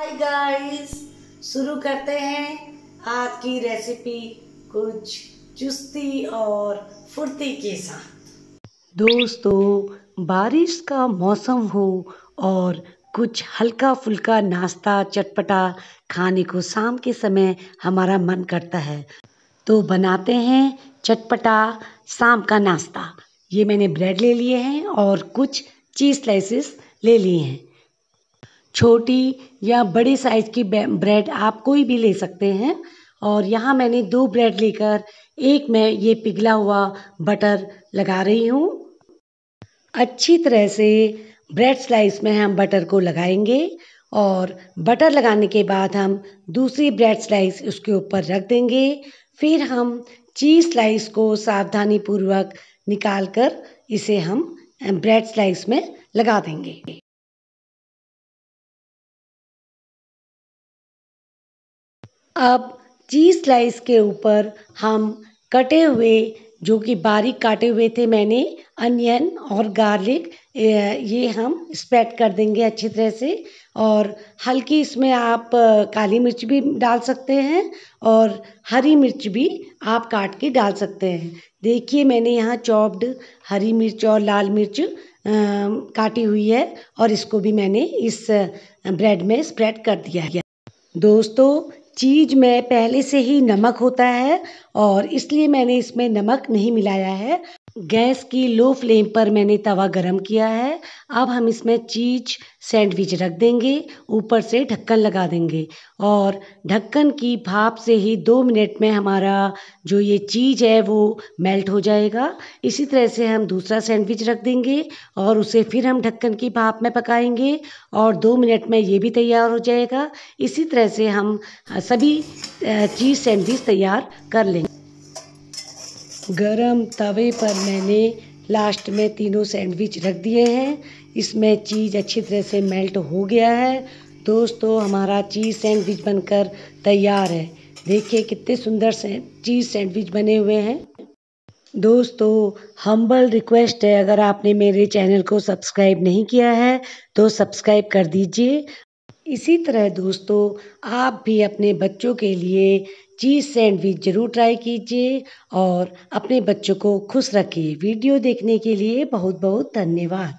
hi guys शुरू करते हैं आज की रेसिपी कुछ चुस्ती और फुर्ती के साथ दोस्तों बारिश का मौसम हो और कुछ हल्का फुल्का नाश्ता चटपटा खाने को शाम के समय हमारा मन करता है तो बनाते हैं चटपटा शाम का नाश्ता ये मैंने ब्रेड ले लिए हैं और कुछ चीज़ स्लाइसेस ले लिए हैं छोटी या बड़ी साइज़ की ब्रेड आप कोई भी ले सकते हैं और यहाँ मैंने दो ब्रेड लेकर एक में ये पिघला हुआ बटर लगा रही हूँ अच्छी तरह से ब्रेड स्लाइस में हम बटर को लगाएंगे और बटर लगाने के बाद हम दूसरी ब्रेड स्लाइस उसके ऊपर रख देंगे फिर हम चीज़ स्लाइस को सावधानी पूर्वक निकाल कर इसे हम ब्रेड स्लाइस में लगा देंगे अब चीज़ स्लाइस के ऊपर हम कटे हुए जो कि बारीक काटे हुए थे मैंने अनियन और गार्लिक ये हम स्प्रेड कर देंगे अच्छी तरह से और हल्की इसमें आप काली मिर्च भी डाल सकते हैं और हरी मिर्च भी आप काट के डाल सकते हैं देखिए मैंने यहाँ चॉप्ड हरी मिर्च और लाल मिर्च काटी हुई है और इसको भी मैंने इस ब्रेड में स्प्रेड कर दिया है दोस्तों चीज़ में पहले से ही नमक होता है और इसलिए मैंने इसमें नमक नहीं मिलाया है गैस की लो फ्लेम पर मैंने तवा गरम किया है अब हम इसमें चीज सैंडविच रख देंगे ऊपर से ढक्कन लगा देंगे और ढक्कन की भाप से ही दो मिनट में हमारा जो ये चीज है वो मेल्ट हो जाएगा इसी तरह से हम दूसरा सैंडविच रख देंगे और उसे फिर हम ढक्कन की भाप में पकाएंगे और दो मिनट में ये भी तैयार हो जाएगा इसी तरह से हम सभी चीज़ सैंडविच तैयार कर लेंगे गरम तवे पर मैंने लास्ट में तीनों सैंडविच रख दिए हैं इसमें चीज़ अच्छी तरह से मेल्ट हो गया है दोस्तों हमारा चीज़ सैंडविच बनकर तैयार है देखिए कितने सुंदर से चीज़ सैंडविच बने हुए हैं दोस्तों हम्बल रिक्वेस्ट है अगर आपने मेरे चैनल को सब्सक्राइब नहीं किया है तो सब्सक्राइब कर दीजिए इसी तरह दोस्तों आप भी अपने बच्चों के लिए चीज़ सैंडविच ज़रूर ट्राई कीजिए और अपने बच्चों को खुश रखिए वीडियो देखने के लिए बहुत बहुत धन्यवाद